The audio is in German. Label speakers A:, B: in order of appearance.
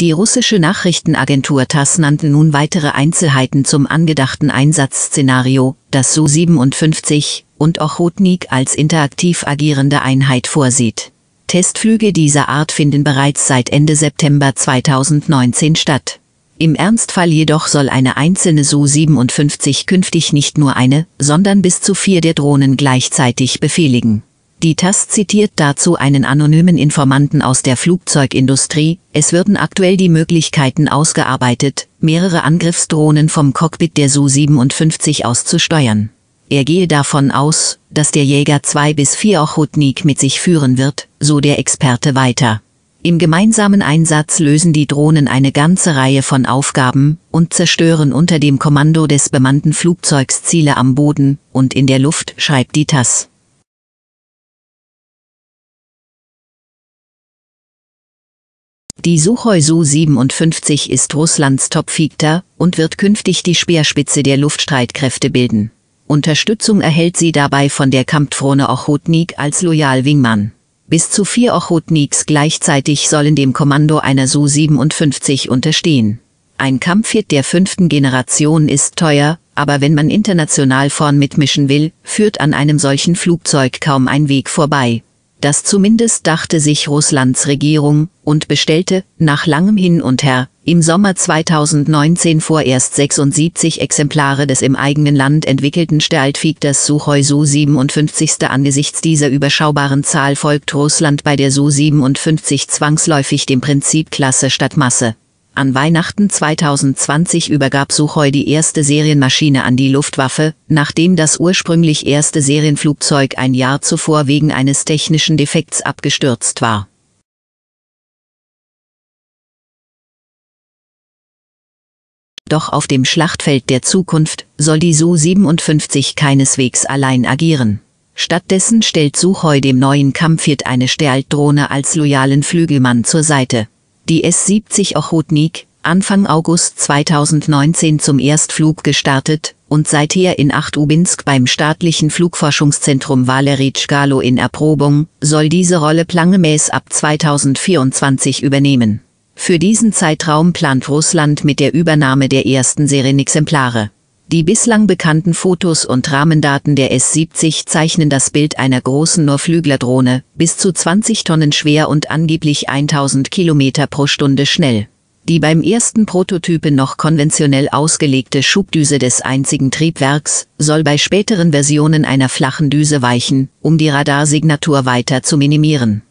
A: Die russische Nachrichtenagentur TASS nannte nun weitere Einzelheiten zum angedachten Einsatzszenario, das Su-57 und Ochotnik als interaktiv agierende Einheit vorsieht. Testflüge dieser Art finden bereits seit Ende September 2019 statt. Im Ernstfall jedoch soll eine einzelne Su-57 künftig nicht nur eine, sondern bis zu vier der Drohnen gleichzeitig befehligen. Die TASS zitiert dazu einen anonymen Informanten aus der Flugzeugindustrie, es würden aktuell die Möglichkeiten ausgearbeitet, mehrere Angriffsdrohnen vom Cockpit der Su-57 aus zu steuern. Er gehe davon aus, dass der Jäger 2 bis vier Ochotnik mit sich führen wird, so der Experte weiter. Im gemeinsamen Einsatz lösen die Drohnen eine ganze Reihe von Aufgaben und zerstören unter dem Kommando des bemannten Flugzeugs Ziele am Boden und in der Luft, schreibt die TAS. Die Suchoi Su-57 ist Russlands Topfliegter und wird künftig die Speerspitze der Luftstreitkräfte bilden. Unterstützung erhält sie dabei von der Kampffrone Ochotnik als loyal Wingmann. Bis zu vier Ochotniks gleichzeitig sollen dem Kommando einer Su-57 unterstehen. Ein Kampfjet der fünften Generation ist teuer, aber wenn man international vorn mitmischen will, führt an einem solchen Flugzeug kaum ein Weg vorbei. Das zumindest dachte sich Russlands Regierung und bestellte, nach langem Hin und Her, im Sommer 2019 vorerst 76 Exemplare des im eigenen Land entwickelten Staltfiegters Suchoi Su-57. Angesichts dieser überschaubaren Zahl folgt Russland bei der Su-57 zwangsläufig dem Prinzip Klasse statt Masse. An Weihnachten 2020 übergab Suchoi die erste Serienmaschine an die Luftwaffe, nachdem das ursprünglich erste Serienflugzeug ein Jahr zuvor wegen eines technischen Defekts abgestürzt war. Doch auf dem Schlachtfeld der Zukunft soll die Su-57 keineswegs allein agieren. Stattdessen stellt Suchoi dem neuen Kampfjet eine Stealth-Drohne als loyalen Flügelmann zur Seite die S-70 Ochotnik, Anfang August 2019 zum Erstflug gestartet und seither in Achtubinsk beim staatlichen Flugforschungszentrum Valery Tschgalo in Erprobung, soll diese Rolle plangemäß ab 2024 übernehmen. Für diesen Zeitraum plant Russland mit der Übernahme der ersten Serienexemplare die bislang bekannten Fotos und Rahmendaten der S-70 zeichnen das Bild einer großen Nurflüglerdrohne, bis zu 20 Tonnen schwer und angeblich 1000 Kilometer pro Stunde schnell. Die beim ersten Prototypen noch konventionell ausgelegte Schubdüse des einzigen Triebwerks soll bei späteren Versionen einer flachen Düse weichen, um die Radarsignatur weiter zu minimieren